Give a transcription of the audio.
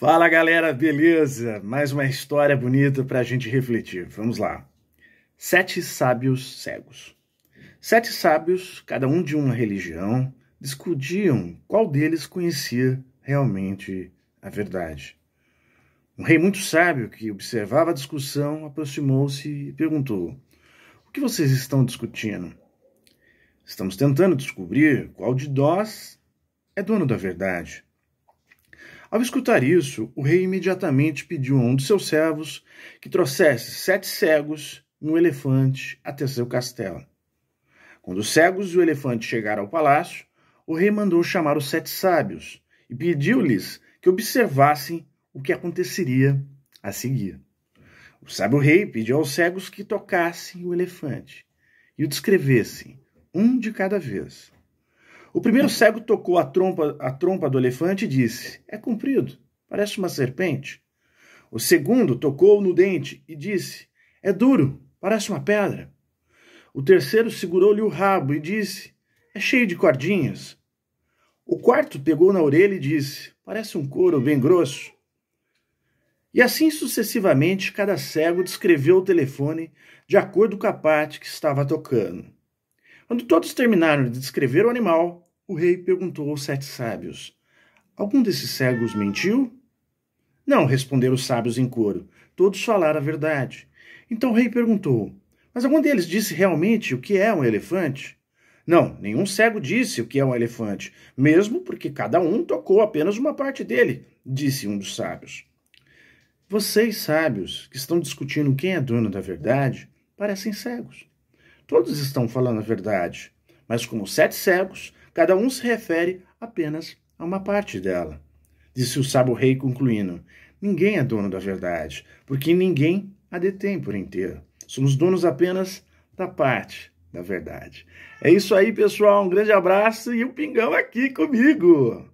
Fala galera, beleza? Mais uma história bonita para a gente refletir. Vamos lá. Sete sábios cegos. Sete sábios, cada um de uma religião, discutiam qual deles conhecia realmente a verdade. Um rei muito sábio que observava a discussão aproximou-se e perguntou: O que vocês estão discutindo? Estamos tentando descobrir qual de nós é dono da verdade. Ao escutar isso, o rei imediatamente pediu a um de seus servos que trouxesse sete cegos e um elefante até seu castelo. Quando os cegos e o elefante chegaram ao palácio, o rei mandou chamar os sete sábios e pediu-lhes que observassem o que aconteceria a seguir. O sábio rei pediu aos cegos que tocassem o elefante e o descrevessem, um de cada vez. O primeiro cego tocou a trompa, a trompa do elefante e disse: É comprido, parece uma serpente. O segundo tocou no dente e disse: É duro, parece uma pedra. O terceiro segurou-lhe o rabo e disse: É cheio de cordinhas. O quarto pegou na orelha e disse: Parece um couro bem grosso. E assim sucessivamente, cada cego descreveu o telefone de acordo com a parte que estava tocando. Quando todos terminaram de descrever o animal, o rei perguntou aos sete sábios: Algum desses cegos mentiu? Não, responderam os sábios em coro. Todos falaram a verdade. Então o rei perguntou: Mas algum deles disse realmente o que é um elefante? Não, nenhum cego disse o que é um elefante, mesmo porque cada um tocou apenas uma parte dele, disse um dos sábios. Vocês, sábios, que estão discutindo quem é dono da verdade, parecem cegos. Todos estão falando a verdade, mas como sete cegos, cada um se refere apenas a uma parte dela. Disse o sábio rei, concluindo: Ninguém é dono da verdade, porque ninguém a detém por inteiro. Somos donos apenas da parte da verdade. É isso aí, pessoal. Um grande abraço e o um Pingão aqui comigo.